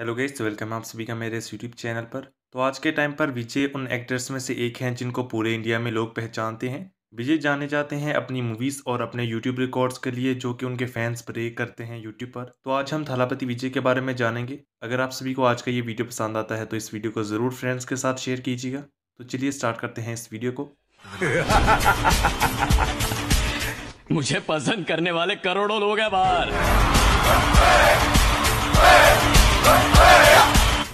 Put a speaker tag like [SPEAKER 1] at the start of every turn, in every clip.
[SPEAKER 1] hello तो welcome आप सभी का मेरे इस यूट्यूब चैनल पर तो आज के टाइम पर विजय उन एक्टर्स में से एक हैं जिनको पूरे इंडिया में लोग पहचानते हैं विजय जाने जाते हैं अपनी मूवीज़ और अपने यूट्यूब रिकॉर्ड्स के लिए जो कि उनके फैंस प्रे करते हैं यूट्यूब पर तो आज हम थलापति विजय के बारे में जानेंगे अगर आप सभी को आज का ये वीडियो पसंद आता है तो इस वीडियो को ज़रूर फ्रेंड्स के साथ शेयर कीजिएगा तो चलिए स्टार्ट करते हैं इस वीडियो को मुझे पसंद करने वाले करोड़ों लोग हैं बाहर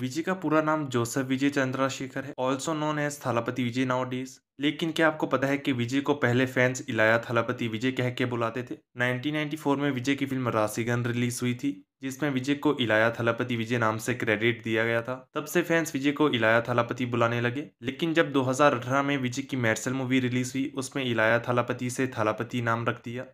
[SPEAKER 1] विजय का पूरा नाम जोसेफ विजय चंद्रशेखर है also known as Thalapathy Vijay days लेकिन क्या आपको पता है कि विजय को पहले फैंस इलाया थालापति विजय कह के बुलाते थे 1994 में विजय की फिल्म राशिगन रिलीज हुई थी जिसमें विजय को इलाया थलापति विजय नाम से क्रेडिट दिया गया था तब से फैंस विजय को इलाया थलापति बुलाने लगे लेकिन जब 2018 में विजय की मैरसल मूवी रिलीज हुई उसमें इलाया थलापति से थलापति नाम रख दिया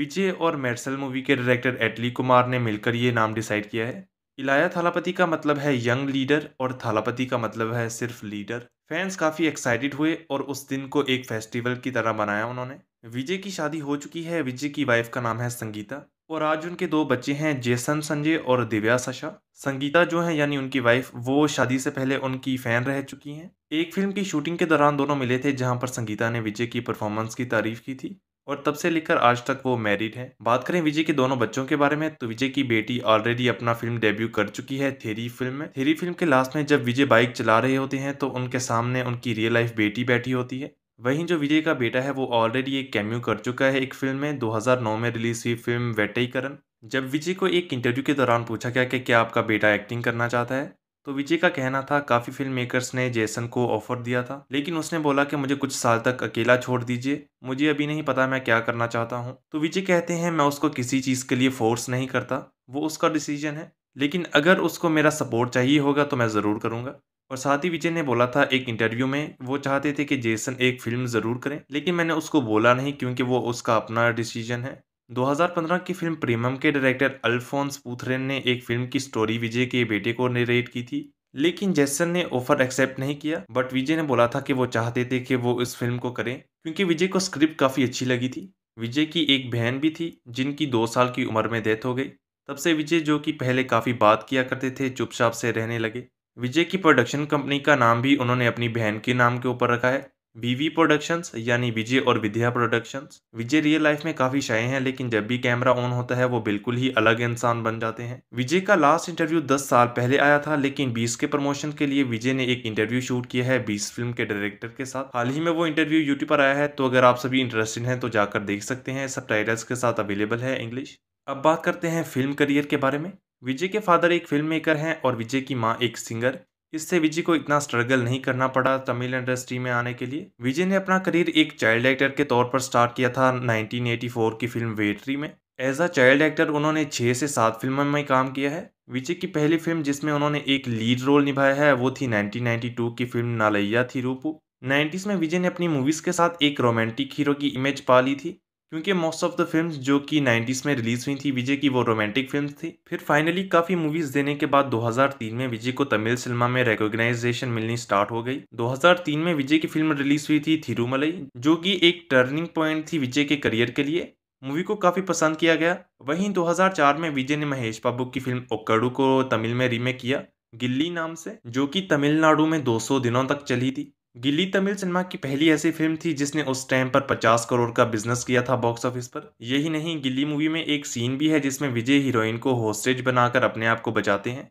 [SPEAKER 1] विजय और मैरसल मूवी के डायरेक्टर एटली कुमार ने मिलकर ये नाम डिसाइड किया है इलाया थालापति का मतलब है यंग लीडर और थालापति का मतलब है सिर्फ लीडर फैंस काफ़ी एक्साइटेड हुए और उस दिन को एक फेस्टिवल की तरह मनाया उन्होंने विजय की शादी हो चुकी है विजय की वाइफ का नाम है संगीता और आज उनके दो बच्चे हैं जेसन संजय और दिव्या सशा संगीता जो है यानी उनकी वाइफ वो शादी से पहले उनकी फैन रह चुकी हैं एक फिल्म की शूटिंग के दौरान दोनों मिले थे जहां पर संगीता ने विजय की परफॉर्मेंस की तारीफ की थी और तब से लेकर आज तक वो मैरिड हैं बात करें विजय के दोनों बच्चों के बारे में तो विजय की बेटी ऑलरेडी अपना फिल्म डेब्यू कर चुकी है थेरी फिल्म में थेरी फिल्म के लास्ट में जब विजय बाइक चला रहे होते हैं तो उनके सामने उनकी रियल लाइफ बेटी बैठी होती है वहीं जो विजय का बेटा है वो ऑलरेडी एक कैम्यू कर चुका है एक फिल्म में 2009 में रिलीज हुई फिल्म वेटईकरण जब विजय को एक इंटरव्यू के दौरान पूछा गया कि क्या आपका बेटा एक्टिंग करना चाहता है तो विजय का कहना था काफ़ी फिल्म मेकर्स ने जेसन को ऑफर दिया था लेकिन उसने बोला कि मुझे कुछ साल तक अकेला छोड़ दीजिए मुझे अभी नहीं पता मैं क्या करना चाहता हूँ तो विजय कहते हैं मैं उसको किसी चीज़ के लिए फोर्स नहीं करता वो उसका डिसीजन है लेकिन अगर उसको मेरा सपोर्ट चाहिए होगा तो मैं ज़रूर करूँगा और साथ ही विजय ने बोला था एक इंटरव्यू में वो चाहते थे कि जेसन एक फिल्म ज़रूर करें लेकिन मैंने उसको बोला नहीं क्योंकि वो उसका अपना डिसीजन है 2015 की फिल्म प्रीमियम के डायरेक्टर अल्फोंस पुथरेन ने एक फिल्म की स्टोरी विजय के बेटे को नरेट की थी लेकिन जैसन ने ऑफर एक्सेप्ट नहीं किया बट विजय ने बोला था कि वो चाहते थे कि वो इस फिल्म को करें क्योंकि विजय को स्क्रिप्ट काफ़ी अच्छी लगी थी विजय की एक बहन भी थी जिनकी दो साल की उम्र में डेथ हो गई तब से विजय जो कि पहले काफ़ी बात किया करते थे चुपचाप से रहने लगे विजय की प्रोडक्शन कंपनी का नाम भी उन्होंने अपनी बहन के नाम के ऊपर रखा है वीवी प्रोडक्शंस यानी विजय और Vidya productions Vijay real life में काफी शाये हैं लेकिन जब भी कैमरा ऑन होता है वो बिल्कुल ही अलग इंसान बन जाते हैं विजय का लास्ट इंटरव्यू 10 साल पहले आया था लेकिन 20 के प्रमोशन के लिए विजय ने एक इंटरव्यू शूट किया है 20 फिल्म के डायरेक्टर के साथ हाल ही में वो इंटरव्यू यूट्यूब पर आया है तो अगर आप सभी इंटरेस्टेड है तो जाकर देख सकते हैं सब के साथ अवेलेबल है इंग्लिश अब बात करते हैं फिल्म करियर के बारे में विजय के फादर एक फिल्म मेकर हैं और विजय की माँ एक सिंगर इससे विजय को इतना स्ट्रगल नहीं करना पड़ा तमिल इंडस्ट्री में आने के लिए विजय ने अपना करियर एक चाइल्ड एक्टर के तौर पर स्टार्ट किया था 1984 की फिल्म वेटरी में एज अ चाइल्ड एक्टर उन्होंने छः से सात फिल्मों में काम किया है विजय की पहली फिल्म जिसमें उन्होंने एक लीड रोल निभाया है वो थी 1992 की फिल्म नालैया थी रूपू नाइन्टीज़ में विजय ने अपनी मूवीज़ के साथ एक रोमांटिक हीरो की इमेज पा ली थी क्योंकि मोस्ट ऑफ द फिल्म जो कि नाइन्टीज़ में रिलीज़ हुई थी विजय की वो रोमांटिक फिल्म थी फिर फाइनली काफ़ी मूवीज़ देने के बाद 2003 में विजय को तमिल सिनेमा में रिकॉग्नाइजेशन मिलनी स्टार्ट हो गई 2003 में विजय की फिल्म रिलीज़ हुई थी थिरुमलई जो कि एक टर्निंग पॉइंट थी विजय के करियर के लिए मूवी को काफ़ी पसंद किया गया वहीं 2004 में विजय ने महेश बाबू की फिल्म ओक्कड़ू को तमिल में रीमेक किया गिल्ली नाम से जो कि तमिलनाडु में 200 दिनों तक चली थी गिल्ली तमिल सिनेमा की पहली ऐसी फिल्म थी जिसने उस टाइम पर 50 करोड़ का बिजनेस किया था बॉक्स ऑफिस पर यही नहीं गिल्ली मूवी में एक सीन भी है जिसमें विजय हीरोइन को होस्टेज बनाकर अपने आप को बचाते हैं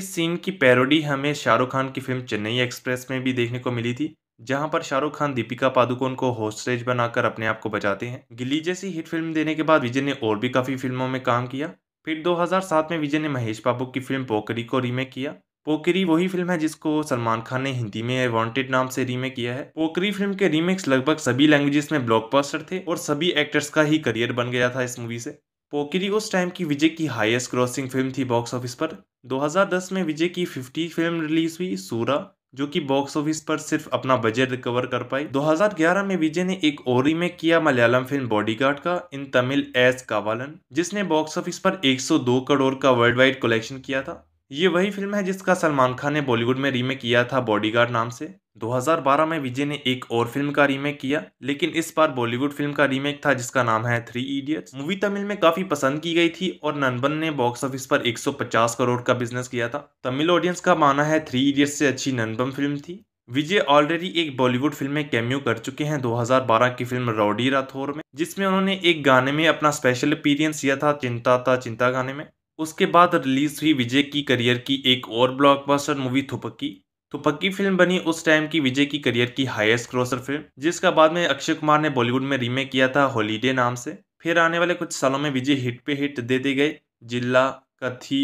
[SPEAKER 1] इस सीन की पैरोडी हमें शाहरुख खान की फिल्म चेन्नई एक्सप्रेस में भी देखने को मिली थी जहां पर शाहरुख खान दीपिका पादुकोण को होस्टेज बनाकर अपने आप को बचाते हैं गिल्ली जैसी हिट फिल्म देने के बाद विजय ने और भी काफ़ी फिल्मों में काम किया फिर 2007 में विजय ने महेश बाबू की फिल्म पोकरी को रीमेक किया पोकरी वही फिल्म है जिसको सलमान खान ने हिंदी में वांटेड नाम से रीमेक किया है पोकरी फिल्म के रीमेक्स लगभग सभी लैंग्वेजेस में ब्लॉकबस्टर थे और सभी एक्टर्स का ही करियर बन गया था इस मूवी से पोकरी उस टाइम की विजय की हाईएस्ट क्रॉसिंग फिल्म थी बॉक्स ऑफिस पर 2010 में विजय की 50 फिल्म रिलीज हुई सूरा जो कि बॉक्स ऑफिस पर सिर्फ अपना बजट रिकवर कर पाई 2011 में विजय ने एक और रीमेक किया मलयालम फिल्म बॉडीगार्ड का इन तमिल एस कावालन जिसने बॉक्स ऑफिस पर 102 करोड़ का वर्ल्ड वाइड कलेक्शन किया था ये वही फिल्म है जिसका सलमान खान ने बॉलीवुड में रीमेक किया था बॉडीगार्ड नाम से 2012 में विजय ने एक और फिल्म का रीमेक किया लेकिन इस बार बॉलीवुड फिल्म का रीमेक था जिसका नाम है थ्री इडियट्स मूवी तमिल में काफी पसंद की गई थी और ननबन ने बॉक्स ऑफिस पर 150 करोड़ का बिजनेस किया था तमिल ऑडियंस का माना है थ्री इडियट्स से अच्छी ननबम फिल्म थी विजय ऑलरेडी एक बॉलीवुड फिल्म में कैम्यू कर चुके हैं 2012 की फिल्म रॉडी राठौर में जिसमें उन्होंने एक गाने में अपना स्पेशल अपीरियंस किया था चिंता था चिंता गाने में उसके बाद रिलीज हुई विजय की करियर की एक और blockbuster movie Thuppakki Thuppakki film बनी उस टाइम की विजय की करियर की हाईएस्ट क्रोसर फिल्म जिसका बाद में अक्षय कुमार ने बॉलीवुड में रीमेक किया था हॉलीडे नाम से फिर आने वाले कुछ सालों में विजय हिट पे हिट देते गए जिला कथी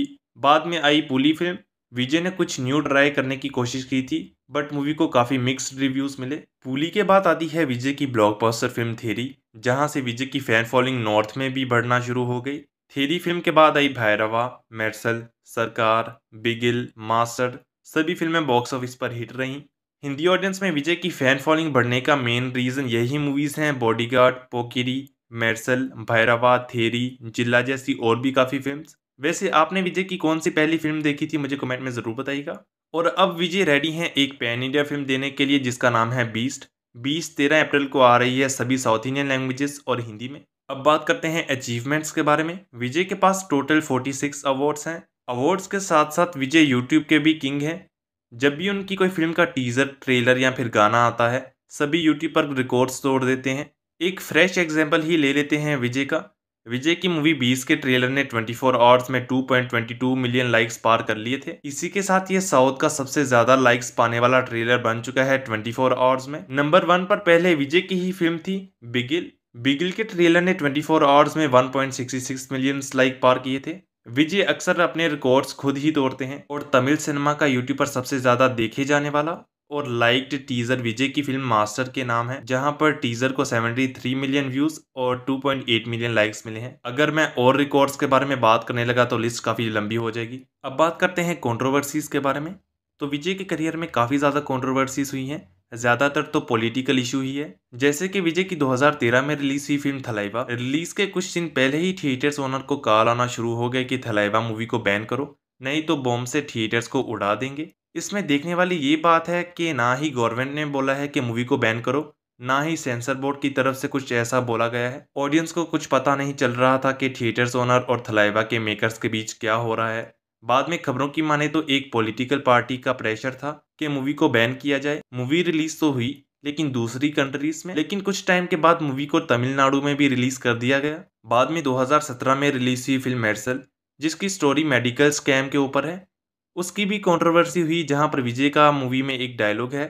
[SPEAKER 1] बाद में आई पुली फिल्म विजय ने कुछ न्यू ट्राई करने की कोशिश की थी बट मूवी को काफ़ी मिक्स्ड रिव्यूज मिले पुली के बाद आती है विजय की ब्लॉकबस्टर फिल्म थेरी जहां से विजय की फैन फॉलोइंग नॉर्थ में भी बढ़ना शुरू हो गई थेरी फिल्म के बाद आई भैरवा मेरसल सरकार बिगिल मास्टर सभी फिल्में बॉक्स ऑफिस पर हिट रहीं हिंदी ऑडियंस में विजय की फैन फॉलोइंग बढ़ने का मेन रीज़न यही मूवीज़ हैं बॉडीगार्ड पोकिरी मेरसल भैरवा थेरी जिल्ला जैसी और भी काफ़ी फिल्म्स वैसे आपने विजय की कौन सी पहली फिल्म देखी थी मुझे कमेंट में ज़रूर बताइएगा और अब विजय रेडी हैं एक पैन इंडिया फिल्म देने के लिए जिसका नाम है बीस्ट बीस तेरह अप्रैल को आ रही है सभी साउथ इंडियन लैंग्वेजेस और हिंदी में अब बात करते हैं अचीवमेंट्स के बारे में विजय के पास टोटल 46 अवार्ड्स हैं अवार्ड्स के साथ साथ विजय यूट्यूब के भी किंग हैं जब भी उनकी कोई फिल्म का टीज़र ट्रेलर या फिर गाना आता है सभी यूट्यूब पर रिकॉर्ड्स तोड़ देते हैं एक फ्रेश एग्जाम्पल ही ले लेते हैं विजय का विजय की मूवी बीस के ट्रेलर ने फोर आवर्स में टू मिलियन लाइक्स पार कर लिए थे इसी के साथ ये साउथ का सबसे ज्यादा लाइक्स पाने वाला ट्रेलर बन चुका है फोर आवर्स में नंबर वन पर पहले विजय की ही फिल्म थी बिगिल बिगिल के ट्रेलर ने 24 आवर्स में 1.66 मिलियन लाइक पार किए थे विजय अक्सर अपने रिकॉर्ड्स खुद ही तोड़ते हैं और तमिल सिनेमा का यूट्यूब पर सबसे ज्यादा देखे जाने वाला और लाइक्ड टीजर विजय की फिल्म मास्टर के नाम है जहां पर टीजर को 73 मिलियन व्यूज और 2.8 मिलियन लाइक्स मिले हैं अगर मैं और रिकॉर्ड्स के बारे में बात करने लगा तो लिस्ट काफ़ी लंबी हो जाएगी अब बात करते हैं कॉन्ट्रोवर्सीज़ के बारे में तो विजय के करियर में काफ़ी ज़्यादा कॉन्ट्रोवर्सीज़ हुई हैं ज़्यादातर तो पॉलिटिकल इशू ही है जैसे कि विजय की 2013 में रिलीज हुई फिल्म थलाइवा रिलीज के कुछ दिन पहले ही थिएटर्स ओनर को कॉल आना शुरू हो गए कि थलाइवा मूवी को बैन करो नहीं तो बॉम्ब से थिएटर्स को उड़ा देंगे इसमें देखने वाली ये बात है कि ना ही गवर्नमेंट ने बोला है कि मूवी को बैन करो ना ही सेंसर बोर्ड की तरफ से कुछ ऐसा बोला गया है ऑडियंस को कुछ पता नहीं चल रहा था कि थिएटर्स ओनर और थलाइवा के मेकर्स के बीच क्या हो रहा है बाद में खबरों की माने तो एक पॉलिटिकल पार्टी का प्रेशर था के मूवी को बैन किया जाए मूवी रिलीज तो हुई लेकिन दूसरी कंट्रीज में लेकिन कुछ टाइम के बाद मूवी को तमिलनाडु में भी रिलीज कर दिया गया बाद में 2017 में रिलीज हुई फिल्म मेडसल जिसकी स्टोरी मेडिकल स्कैम के ऊपर है उसकी भी कंट्रोवर्सी हुई जहां पर विजय का मूवी में एक डायलॉग है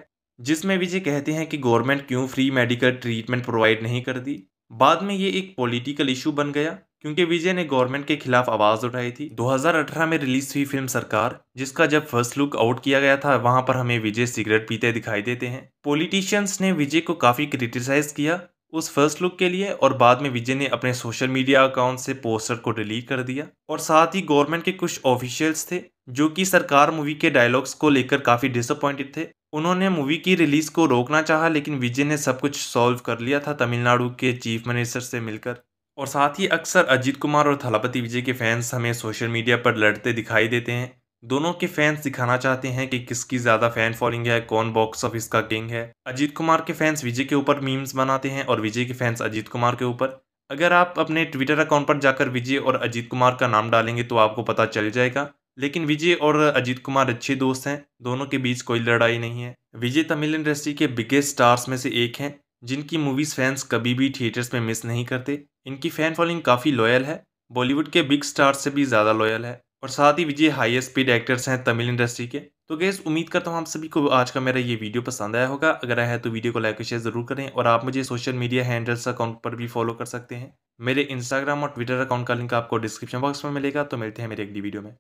[SPEAKER 1] जिसमें विजय कहते हैं कि गवर्नमेंट क्यों फ्री मेडिकल ट्रीटमेंट प्रोवाइड नहीं कर दी बाद में ये एक पॉलिटिकल इशू बन गया क्योंकि विजय ने गवर्नमेंट के खिलाफ आवाज उठाई थी 2018 में रिलीज हुई फिल्म सरकार जिसका जब फर्स्ट लुक आउट किया गया था वहां पर हमें विजय सिगरेट पीते दिखाई देते हैं पॉलिटिशियंस ने विजय को काफी क्रिटिसाइज किया उस फर्स्ट लुक के लिए और बाद में विजय ने अपने सोशल मीडिया अकाउंट से पोस्टर को डिलीट कर दिया और साथ ही गवर्नमेंट के कुछ ऑफिशियल्स थे जो कि सरकार मूवी के डायलॉग्स को लेकर काफ़ी डिसअपॉइंटेड थे उन्होंने मूवी की रिलीज को रोकना चाहा लेकिन विजय ने सब कुछ सॉल्व कर लिया था तमिलनाडु के चीफ मिनिस्टर से मिलकर और साथ ही अक्सर अजीत कुमार और थलापति विजय के फैंस हमें सोशल मीडिया पर लड़ते दिखाई देते हैं दोनों के फैंस दिखाना चाहते हैं कि किसकी ज्यादा फैन फॉलोइंग है कौन बॉक्स ऑफिस का किंग है अजीत कुमार के फैंस विजय के ऊपर मीम्स बनाते हैं और विजय के फैंस अजीत कुमार के ऊपर अगर आप अपने ट्विटर अकाउंट पर जाकर विजय और अजीत कुमार का नाम डालेंगे तो आपको पता चल जाएगा लेकिन विजय और अजीत कुमार अच्छे दोस्त हैं दोनों के बीच कोई लड़ाई नहीं है विजय तमिल इंडस्ट्री के बिगेस्ट स्टार्स में से एक हैं जिनकी मूवीज़ फैंस कभी भी थिएटर्स में मिस नहीं करते इनकी फ़ैन फॉलोइंग काफ़ी लॉयल है बॉलीवुड के बिग स्टार्स से भी ज़्यादा लॉयल है और साथ ही विजय हाईएस्ट पेड एक्टर्स हैं तमिल इंडस्ट्री के तो गैस उम्मीद करता हूँ आप सभी को आज का मेरा ये वीडियो पसंद आया होगा अगर आया तो वीडियो को लाइक और शेयर जरूर करें और आप मुझे सोशल मीडिया हैंडल्स अकाउंट पर भी फॉलो कर सकते हैं मेरे इंस्टाग्राम और ट्विटर अकाउंट का लिंक आपको डिस्क्रिप्शन बॉक्स में मिलेगा तो मिलते हैं मेरे अगली वीडियो में